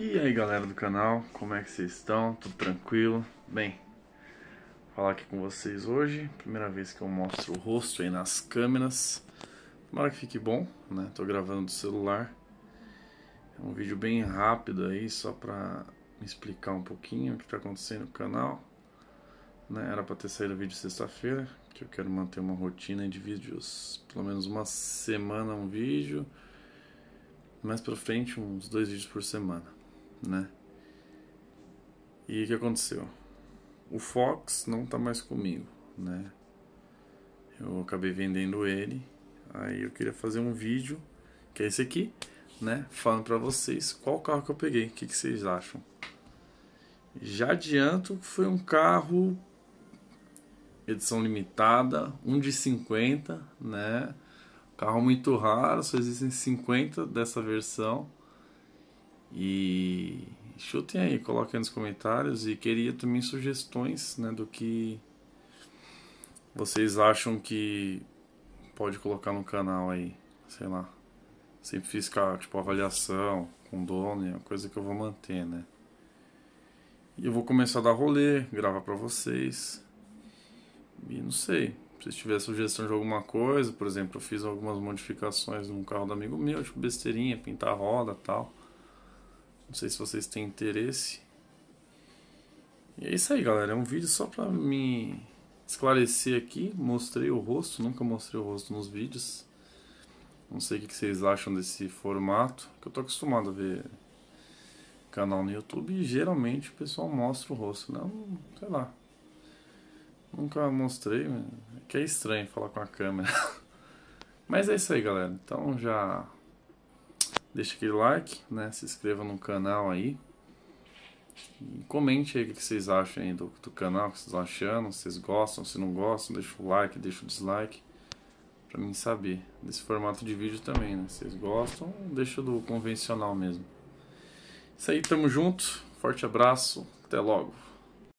E aí galera do canal, como é que vocês estão? Tudo tranquilo? Bem, vou falar aqui com vocês hoje, primeira vez que eu mostro o rosto aí nas câmeras Tomara que fique bom, né? Tô gravando do celular É um vídeo bem rápido aí, só pra me explicar um pouquinho o que tá acontecendo no canal né? Era pra ter saído o vídeo sexta-feira, que eu quero manter uma rotina de vídeos, pelo menos uma semana um vídeo mais pra frente, uns dois vídeos por semana né? E o que aconteceu? O Fox não tá mais comigo, né? Eu acabei vendendo ele. Aí eu queria fazer um vídeo, que é esse aqui, né? Falando pra vocês qual carro que eu peguei, o que, que vocês acham. Já adianto que foi um carro edição limitada, 1 de 50, né? Carro muito raro, só existem 50 dessa versão. E chutem aí, coloquem nos comentários e queria também sugestões né, do que vocês acham que pode colocar no canal aí, sei lá. Sempre fiz tipo avaliação com dono, é uma coisa que eu vou manter, né? E eu vou começar a dar rolê, gravar para vocês. E não sei, se tiver sugestão de alguma coisa, por exemplo, eu fiz algumas modificações num carro do amigo meu, tipo besteirinha, pintar roda, tal. Não sei se vocês têm interesse. E é isso aí, galera. É um vídeo só pra me esclarecer aqui. Mostrei o rosto, nunca mostrei o rosto nos vídeos. Não sei o que vocês acham desse formato, que eu tô acostumado a ver canal no YouTube e geralmente o pessoal mostra o rosto, né? não, sei lá. Nunca mostrei, é que é estranho falar com a câmera. Mas é isso aí, galera. Então já Deixa aquele like, né? Se inscreva no canal aí. E comente aí o que vocês acham aí do, do canal, o que vocês achando, se vocês gostam, se não gostam, deixa o like, deixa o dislike. Pra mim saber. Desse formato de vídeo também, né? Se vocês gostam, deixa do convencional mesmo. Isso aí, tamo junto. Forte abraço, até logo.